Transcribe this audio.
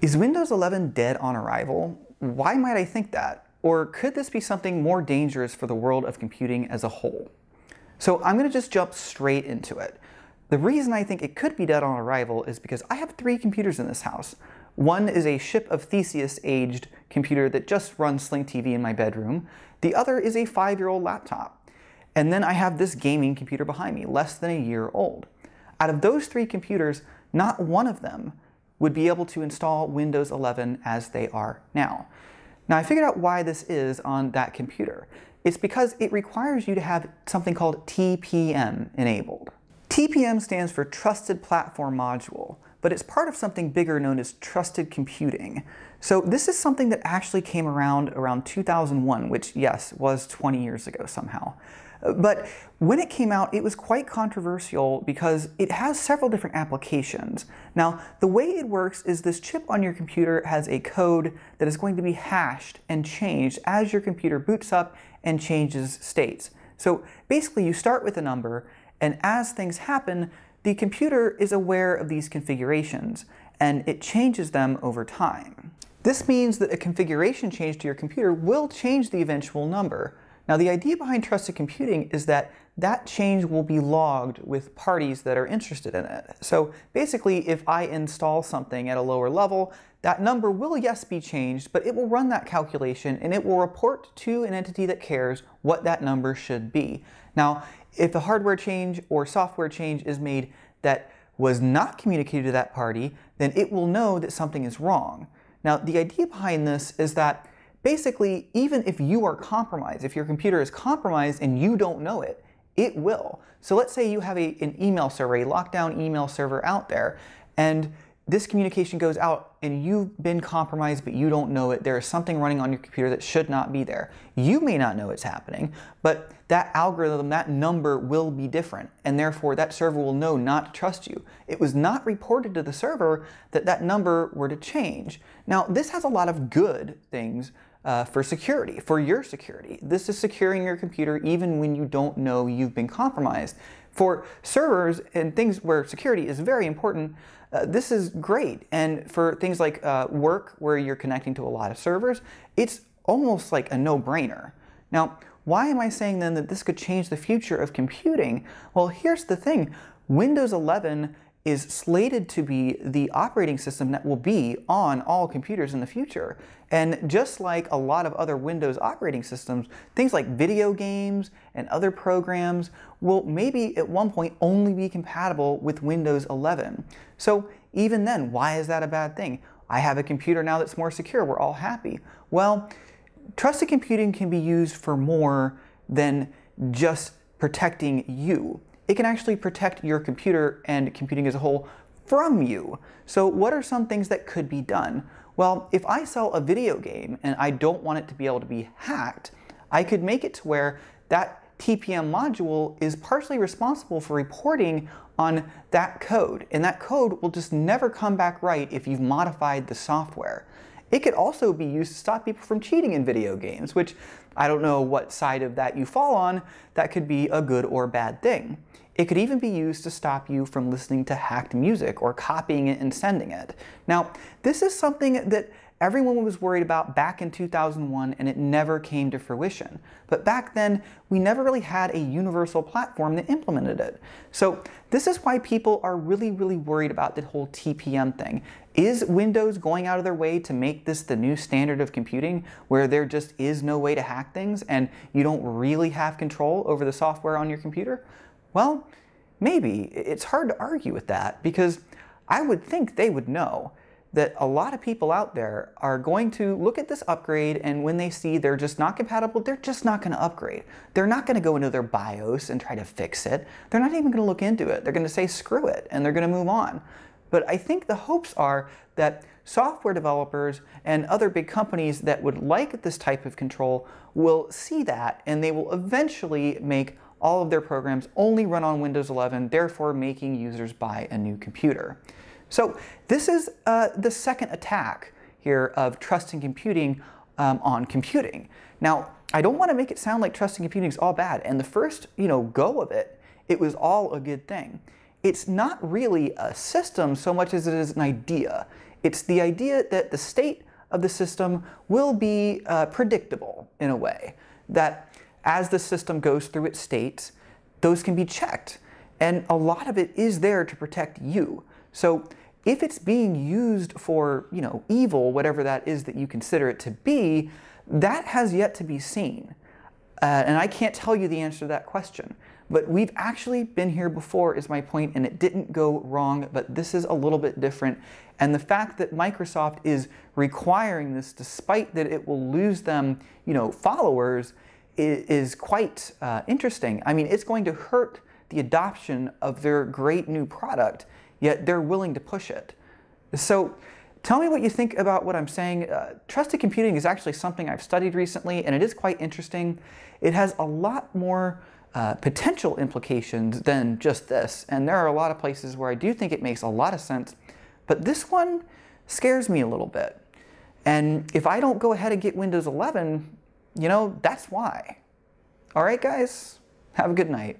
Is Windows 11 dead on arrival? Why might I think that? Or could this be something more dangerous for the world of computing as a whole? So I'm going to just jump straight into it. The reason I think it could be dead on arrival is because I have three computers in this house. One is a Ship of Theseus aged computer that just runs Sling TV in my bedroom. The other is a five year old laptop. And then I have this gaming computer behind me, less than a year old. Out of those three computers, not one of them would be able to install Windows 11 as they are now. Now I figured out why this is on that computer. It's because it requires you to have something called TPM enabled. TPM stands for Trusted Platform Module, but it's part of something bigger known as trusted computing. So this is something that actually came around around 2001, which yes, was 20 years ago somehow. But when it came out, it was quite controversial because it has several different applications. Now, the way it works is this chip on your computer has a code that is going to be hashed and changed as your computer boots up and changes states. So basically, you start with a number, and as things happen, the computer is aware of these configurations, and it changes them over time. This means that a configuration change to your computer will change the eventual number. Now, the idea behind trusted computing is that that change will be logged with parties that are interested in it. So basically, if I install something at a lower level, that number will, yes, be changed, but it will run that calculation and it will report to an entity that cares what that number should be. Now, if a hardware change or software change is made that was not communicated to that party, then it will know that something is wrong. Now, the idea behind this is that basically, even if you are compromised, if your computer is compromised and you don't know it, it will. So let's say you have a, an email server, a lockdown email server out there, and this communication goes out and you've been compromised but you don't know it. There is something running on your computer that should not be there. You may not know it's happening, but that algorithm, that number will be different and therefore that server will know not to trust you. It was not reported to the server that that number were to change. Now, this has a lot of good things uh, for security, for your security. This is securing your computer even when you don't know you've been compromised. For servers and things where security is very important, uh, this is great. And for things like uh, work where you're connecting to a lot of servers, it's almost like a no-brainer. Now, why am I saying then that this could change the future of computing? Well, here's the thing. Windows 11 is slated to be the operating system that will be on all computers in the future. And just like a lot of other Windows operating systems, things like video games and other programs will maybe at one point only be compatible with Windows 11. So even then, why is that a bad thing? I have a computer now that's more secure. We're all happy. Well, trusted computing can be used for more than just protecting you it can actually protect your computer and computing as a whole from you. So what are some things that could be done? Well, if I sell a video game and I don't want it to be able to be hacked, I could make it to where that TPM module is partially responsible for reporting on that code, and that code will just never come back right if you've modified the software. It could also be used to stop people from cheating in video games, which I don't know what side of that you fall on, that could be a good or bad thing. It could even be used to stop you from listening to hacked music or copying it and sending it. Now, this is something that everyone was worried about back in 2001 and it never came to fruition. But back then, we never really had a universal platform that implemented it. So this is why people are really, really worried about the whole TPM thing. Is Windows going out of their way to make this the new standard of computing where there just is no way to hack things and you don't really have control over the software on your computer? Well, maybe. It's hard to argue with that because I would think they would know that a lot of people out there are going to look at this upgrade and when they see they're just not compatible, they're just not going to upgrade. They're not going to go into their BIOS and try to fix it. They're not even going to look into it. They're going to say screw it and they're going to move on. But I think the hopes are that software developers and other big companies that would like this type of control will see that and they will eventually make all of their programs only run on Windows 11, therefore making users buy a new computer. So this is uh, the second attack here of trusting computing um, on computing. Now, I don't want to make it sound like trusting computing is all bad. And the first, you know, go of it, it was all a good thing. It's not really a system so much as it is an idea. It's the idea that the state of the system will be uh, predictable in a way, that as the system goes through its states, those can be checked. And a lot of it is there to protect you. So if it's being used for, you know, evil, whatever that is that you consider it to be, that has yet to be seen. Uh, and I can't tell you the answer to that question. But we've actually been here before, is my point, and it didn't go wrong, but this is a little bit different. And the fact that Microsoft is requiring this, despite that it will lose them, you know, followers, is, quite uh, interesting. I mean, it's going to hurt the adoption of their great new product yet they're willing to push it. So tell me what you think about what I'm saying. Uh, trusted computing is actually something I've studied recently, and it is quite interesting. It has a lot more uh, potential implications than just this, and there are a lot of places where I do think it makes a lot of sense, but this one scares me a little bit. And if I don't go ahead and get Windows 11, you know, that's why. All right, guys, have a good night.